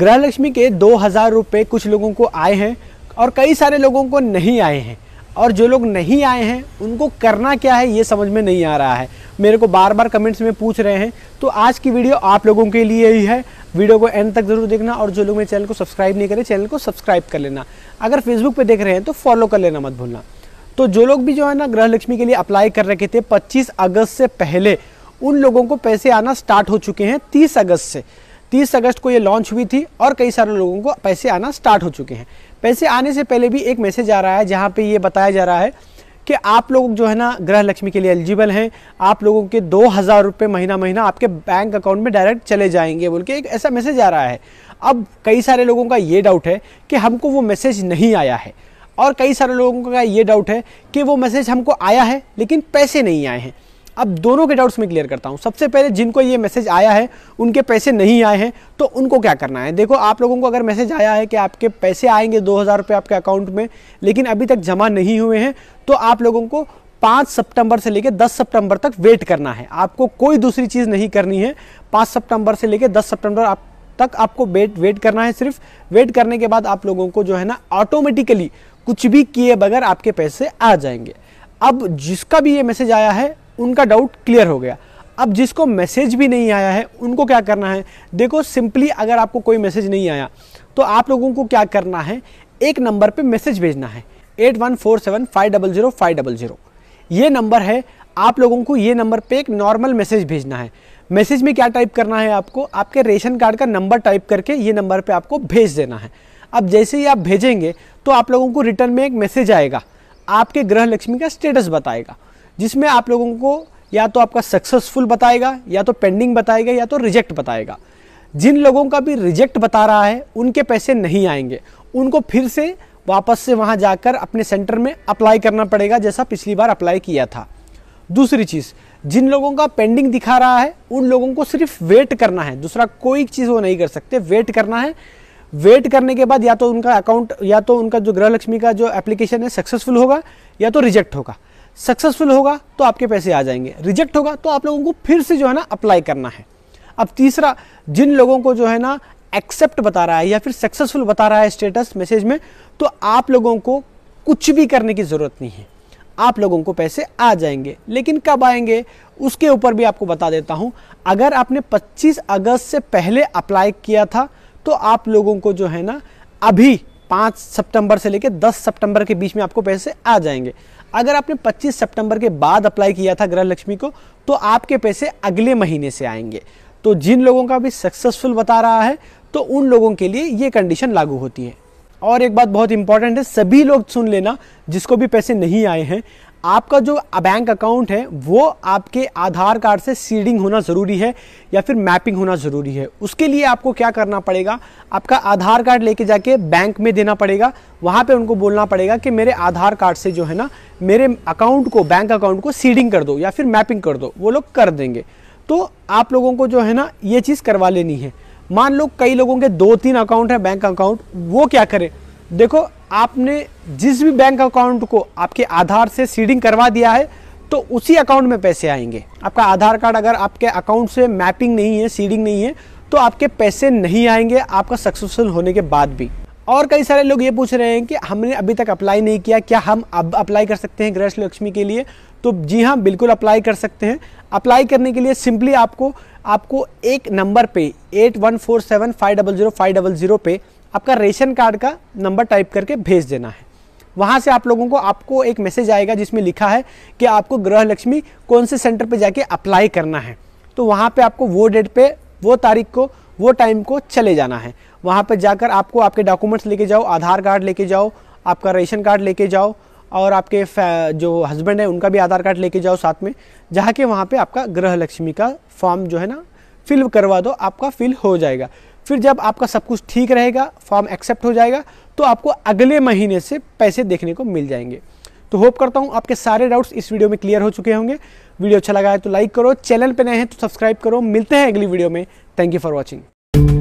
ग्रह लक्ष्मी के दो हज़ार रुपये कुछ लोगों को आए हैं और कई सारे लोगों को नहीं आए हैं और जो लोग नहीं आए हैं उनको करना क्या है ये समझ में नहीं आ रहा है मेरे को बार बार कमेंट्स में पूछ रहे हैं तो आज की वीडियो आप लोगों के लिए ही है वीडियो को एंड तक जरूर देखना और जो लोग मेरे चैनल को सब्सक्राइब नहीं करें चैनल को सब्सक्राइब कर लेना अगर फेसबुक पर देख रहे हैं तो फॉलो कर लेना मत भूलना तो जो लोग भी जो है ना ग्रह लक्ष्मी के लिए अप्लाई कर रखे थे पच्चीस अगस्त से पहले उन लोगों को पैसे आना स्टार्ट हो चुके हैं तीस अगस्त से 30 अगस्त को ये लॉन्च हुई थी और कई सारे लोगों को पैसे आना स्टार्ट हो चुके हैं पैसे आने से पहले भी एक मैसेज आ रहा है जहाँ पे ये बताया जा रहा है कि आप लोग जो है ना ग्रह लक्ष्मी के लिए एलिजिबल हैं आप लोगों के दो हज़ार रुपये महीना महीना आपके बैंक अकाउंट में डायरेक्ट चले जाएंगे बोल के एक ऐसा मैसेज आ रहा है अब कई सारे लोगों का ये डाउट है कि हमको वो मैसेज नहीं आया है और कई सारे लोगों का ये डाउट है कि वो मैसेज हमको आया है लेकिन पैसे नहीं आए हैं अब दोनों के डाउट्स में क्लियर करता हूँ सबसे पहले जिनको ये मैसेज आया है उनके पैसे नहीं आए हैं तो उनको क्या करना है देखो आप लोगों को अगर मैसेज आया है कि आपके पैसे आएंगे दो हज़ार रुपये आपके अकाउंट में लेकिन अभी तक जमा नहीं हुए हैं तो आप लोगों को पाँच सितंबर से लेकर दस सितंबर तक वेट करना है आपको कोई दूसरी चीज़ नहीं करनी है पाँच सितंबर से लेकर दस सितंबर आप तक आपको वेट वेट करना है सिर्फ वेट करने के बाद आप लोगों को जो है ना ऑटोमेटिकली कुछ भी किए बगैर आपके पैसे आ जाएंगे अब जिसका भी ये मैसेज आया है उनका डाउट क्लियर हो गया अब जिसको मैसेज भी नहीं आया है उनको क्या करना है देखो सिंपली अगर आपको कोई मैसेज नहीं आया तो आप लोगों को क्या करना है एक नंबर पे मैसेज भेजना है eight one four seven five double zero five double zero ये नंबर है आप लोगों को ये नंबर पे एक नॉर्मल मैसेज भेजना है मैसेज में क्या टाइप करना है आपको आपके रेशन कार्ड का नंबर टाइप करके ये नंबर पे आपको भेज देना है अब जैसे ही आप भेजेंगे तो आप लोगों को रिटर्न में एक मैसेज आएगा आपके ग्रह लक्ष्मी का स्टेटस बताएगा जिसमें आप लोगों को या तो आपका सक्सेसफुल बताएगा या तो पेंडिंग बताएगा या तो रिजेक्ट बताएगा जिन लोगों का भी रिजेक्ट बता रहा है उनके पैसे नहीं आएंगे उनको फिर से वापस से वहाँ जाकर अपने सेंटर में अप्लाई करना पड़ेगा जैसा पिछली बार अप्लाई किया था दूसरी चीज़ जिन लोगों का पेंडिंग दिखा रहा है उन लोगों को सिर्फ वेट करना है दूसरा कोई चीज़ वो नहीं कर सकते वेट करना है वेट करने के बाद या तो उनका अकाउंट या तो उनका जो गृह लक्ष्मी का जो एप्लीकेशन है सक्सेसफुल होगा या तो रिजेक्ट होगा सक्सेसफुल होगा तो आपके पैसे आ जाएंगे रिजेक्ट होगा तो आप लोगों को फिर से जो है ना अप्लाई करना है अब तीसरा जिन लोगों को जो है ना एक्सेप्ट बता रहा है या फिर सक्सेसफुल बता रहा है स्टेटस मैसेज में तो आप लोगों को कुछ भी करने की ज़रूरत नहीं है आप लोगों को पैसे आ जाएंगे लेकिन कब आएंगे उसके ऊपर भी आपको बता देता हूं अगर आपने 25 अगस्त से पहले अप्लाई किया था तो आप लोगों को जो है ना अभी पाँच सितंबर से लेकर दस सितंबर के बीच में आपको पैसे आ जाएंगे अगर आपने 25 सितंबर के बाद अप्लाई किया था ग्रह लक्ष्मी को तो आपके पैसे अगले महीने से आएंगे तो जिन लोगों का भी सक्सेसफुल बता रहा है तो उन लोगों के लिए ये कंडीशन लागू होती है और एक बात बहुत इंपॉर्टेंट है सभी लोग सुन लेना जिसको भी पैसे नहीं आए हैं आपका जो बैंक अकाउंट है वो आपके आधार कार्ड से सीडिंग होना ज़रूरी है या फिर मैपिंग होना ज़रूरी है उसके लिए आपको क्या करना पड़ेगा आपका आधार कार्ड लेके जाके बैंक में देना पड़ेगा वहाँ पे उनको बोलना पड़ेगा कि मेरे आधार कार्ड से जो है ना मेरे अकाउंट को बैंक अकाउंट को सीडिंग कर दो या फिर मैपिंग कर दो वो लोग कर देंगे तो आप लोगों को जो है ना ये चीज़ करवा लेनी है मान लो कई लोगों के दो तीन अकाउंट है बैंक अकाउंट वो क्या करें देखो आपने जिस भी बैंक अकाउंट को आपके आधार से सीडिंग करवा दिया है तो उसी अकाउंट में पैसे आएंगे आपका आधार कार्ड अगर आपके अकाउंट से मैपिंग नहीं है सीडिंग नहीं है तो आपके पैसे नहीं आएंगे आपका सक्सेसफुल होने के बाद भी और कई सारे लोग ये पूछ रहे हैं कि हमने अभी तक अप्लाई नहीं किया क्या हम अब अप्लाई कर सकते हैं लक्ष्मी के लिए तो जी हाँ बिल्कुल अप्लाई कर सकते हैं अप्लाई करने के लिए सिंपली आपको आपको एक नंबर पे eight one four seven five double zero five double zero पे आपका रेशन कार्ड का नंबर टाइप करके भेज देना है वहाँ से आप लोगों को आपको एक मैसेज आएगा जिसमें लिखा है कि आपको ग्रह लक्ष्मी कौन से सेंटर पर जाके अप्लाई करना है तो वहाँ पर आपको वो डेट पर वो तारीख को वो टाइम को चले जाना है वहाँ पर जाकर आपको आपके डॉक्यूमेंट्स लेके जाओ आधार कार्ड लेके जाओ आपका रेशन कार्ड लेके जाओ और आपके जो हस्बैंड है उनका भी आधार कार्ड लेके जाओ साथ में जाके वहाँ पे आपका ग्रह लक्ष्मी का फॉर्म जो है ना फिल करवा दो आपका फिल हो जाएगा फिर जब आपका सब कुछ ठीक रहेगा फॉर्म एक्सेप्ट हो जाएगा तो आपको अगले महीने से पैसे देखने को मिल जाएंगे तो होप करता हूँ आपके सारे डाउट्स इस वीडियो में क्लियर हो चुके होंगे वीडियो अच्छा लगा है तो लाइक करो चैनल पर नए हैं तो सब्सक्राइब करो मिलते हैं अगली वीडियो में थैंक यू फॉर वॉचिंग